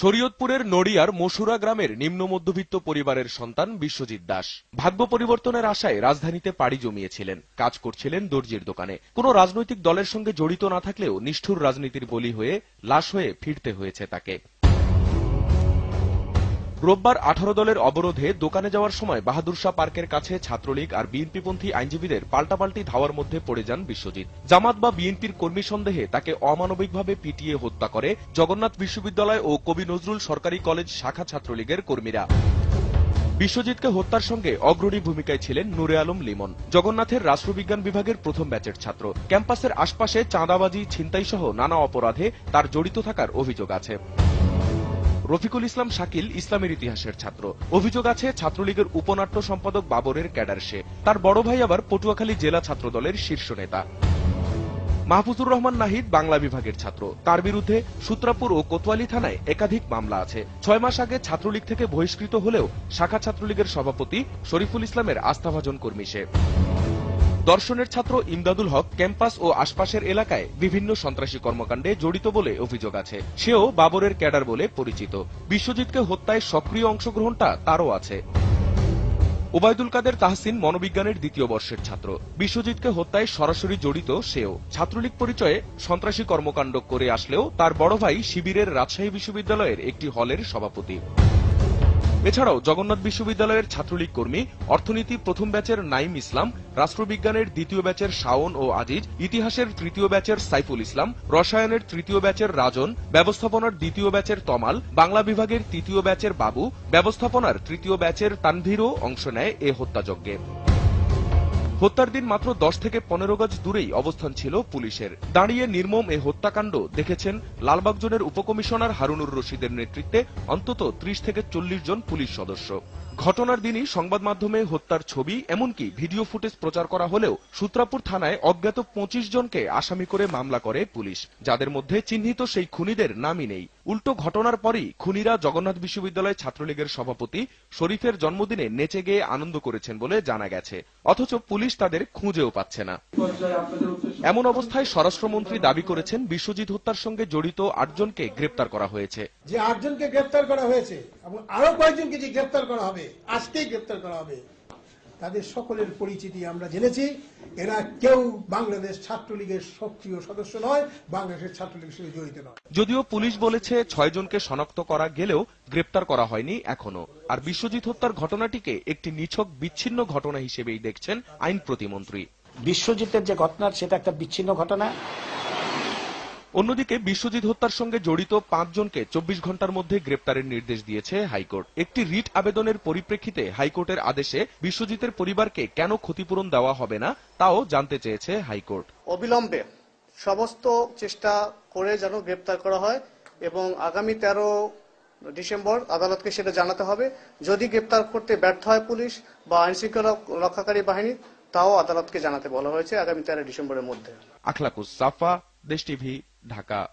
শরীয়তপুরের নড়িয়ার মসুরা গ্রামের নিম্ন মধ্যবিত্ত পরিবারের সন্তান বিশ্বজিৎ দাস ভাগ্য পরিবর্তনের আশায় রাজধানীতে পাড়ি জমিয়েছিলেন কাজ করছিলেন দর্জির দোকানে কোনো রাজনৈতিক দলের সঙ্গে জড়িত না থাকলেও নিষ্ঠুর রাজনীতির বলি হয়ে লাশ হয়ে ফিরতে হয়েছে তাকে রোববার আঠারো দলের অবরোধে দোকানে যাওয়ার সময় বাহাদুর শাহ পার্কের কাছে ছাত্রলীগ আর বিএনপিপন্থী আইনজীবীদের পাল্টাপাল্টি ধাওয়ার মধ্যে পড়ে যান বিশ্বজিৎ জামাত বা বিএনপির কর্মী সন্দেহে তাকে অমানবিকভাবে পিটিয়ে হত্যা করে জগন্নাথ বিশ্ববিদ্যালয় ও কবি নজরুল সরকারি কলেজ শাখা ছাত্রলীগের কর্মীরা বিশ্বজিৎকে হত্যার সঙ্গে অগ্রণী ভূমিকায় ছিলেন নুরে আলম লিমন জগন্নাথের রাষ্ট্রবিজ্ঞান বিভাগের প্রথম ব্যাচের ছাত্র ক্যাম্পাসের আশপাশে চাঁদাবাজি ছিনতাই সহ নানা অপরাধে তার জড়িত থাকার অভিযোগ আছে রফিকুল ইসলাম শাকিল ইসলামের ইতিহাসের ছাত্র অভিযোগ আছে ছাত্রলীগের উপনাট্য সম্পাদক বাবরের ক্যাডার সে তার বড় ভাই আবার পটুয়াখালী জেলা ছাত্র দলের শীর্ষ নেতা মাহফুজুর রহমান নাহিদ বাংলা বিভাগের ছাত্র তার বিরুদ্ধে সূত্রাপুর ও কোতোয়ালি থানায় একাধিক মামলা আছে ছয় মাস আগে ছাত্রলীগ থেকে বহিষ্কৃত হলেও শাখা ছাত্রলীগের সভাপতি শরীফুল ইসলামের আস্থাভাজন কর্মী সে দর্শনের ছাত্র ইমদাদুল হক ক্যাম্পাস ও আশপাশের এলাকায় বিভিন্ন সন্ত্রাসী কর্মকাণ্ডে জড়িত বলে অভিযোগ আছে সেও বাবরের ক্যাডার বলে পরিচিত বিশ্বজিৎকে হত্যায় সক্রিয় অংশগ্রহণটা তারও আছে ওবায়দুল কাদের তাহসিন মনোবিজ্ঞানের দ্বিতীয় বর্ষের ছাত্র বিশ্বজিৎকে হত্যায় সরাসরি জড়িত সেও ছাত্রলীগ পরিচয়ে সন্ত্রাসী কর্মকাণ্ড করে আসলেও তার বড় ভাই শিবিরের রাজশাহী বিশ্ববিদ্যালয়ের একটি হলের সভাপতি এছাড়াও জগন্নাথ বিশ্ববিদ্যালয়ের ছাত্রলীগ কর্মী অর্থনীতি প্রথম ব্যাচের নাইম ইসলাম রাষ্ট্রবিজ্ঞানের দ্বিতীয় ব্যাচের শাওন ও আজিজ ইতিহাসের তৃতীয় ব্যাচের সাইফুল ইসলাম রসায়নের তৃতীয় ব্যাচের রাজন ব্যবস্থাপনার দ্বিতীয় ব্যাচের তমাল বাংলা বিভাগের তৃতীয় ব্যাচের বাবু ব্যবস্থাপনার তৃতীয় ব্যাচের তানভীরও অংশ নেয় এ হত্যাযজ্ঞে হত্যার দিন মাত্র দশ থেকে পনেরো গজ দূরেই অবস্থান ছিল পুলিশের দাঁড়িয়ে নির্মম এ হত্যাকাণ্ড দেখেছেন লালবাগ জোনের উপকমিশনার হারুনুর রশিদের নেতৃত্বে অন্তত ত্রিশ থেকে চল্লিশ জন পুলিশ সদস্য ঘটনার দিনই সংবাদ মাধ্যমে হত্যার ছবি এমনকি ভিডিও ফুটেজ প্রচার করা হলেও সূত্রাপুর থানায় অজ্ঞাত পঁচিশ জনকে আসামি করে মামলা করে পুলিশ যাদের মধ্যে চিহ্নিত সেই খুনিদের নামই নেই উল্টো ঘটনার পরই খুনিরা জগন্নাথ বিশ্ববিদ্যালয় ছাত্রলীগের সভাপতি শরীফের জন্মদিনে নেচে গিয়ে আনন্দ করেছেন বলে জানা গেছে অথচ পুলিশ তাদের খুঁজেও পাচ্ছে না এমন অবস্থায় স্বরাষ্ট্রমন্ত্রী দাবি করেছেন বিশ্বজিৎ হত্যার সঙ্গে জড়িত আটজনকে গ্রেপ্তার করা হয়েছে যে আটজনকে গ্রেপ্তার করা হয়েছে এবং আরো কয়েকজনকে যে গ্রেপ্তার করা হবে আজকেই গ্রেপ্তার করা হবে তাদের সকলের পরিচিতি আমরা জেনেছি এরা কেউ বাংলাদেশ ছাত্রলীগের সক্রিয় সদস্য নয় বাংলাদেশের ছাত্রলীগের সঙ্গে জড়িত নয় যদিও পুলিশ বলেছে ছয় জনকে শনাক্ত করা গেলেও গ্রেপ্তার করা হয়নি এখনো আর বিশ্বজিৎ হত্যার ঘটনাটিকে একটি নিছক বিচ্ছিন্ন ঘটনা হিসেবেই দেখছেন আইন প্রতিমন্ত্রী বিশ্বজিতের যে ঘটনা সেটা একটা বিচ্ছিন্ন ঘটনা অন্যদিকে বিশ্বজিৎ হত্যার সঙ্গে জড়িত পাঁচজনকে চব্বিশ ঘন্টার মধ্যে গ্রেপ্তারের নির্দেশ দিয়েছে হাইকোর্ট একটি রিট আবেদনের পরিপ্রেক্ষিতে হাইকোর্টের আদেশে বিশ্বজিতের পরিবারকে কেন ক্ষতিপূরণ দেওয়া হবে না তাও জানতে চেয়েছে হাইকোর্ট অবিলম্বে সমস্ত চেষ্টা করে যেন গ্রেপ্তার করা হয় এবং আগামী তেরো ডিসেম্বর আদালতকে সেটা জানাতে হবে যদি গ্রেপ্তার করতে ব্যর্থ হয় পুলিশ বা শৃঙ্খলা রক্ষাকারী বাহিনী তাও আদালতকে জানাতে বলা হয়েছে আগামী তেরো ডিসেম্বরের মধ্যে আখলাকুস সাফা दृष्टि भी ढाका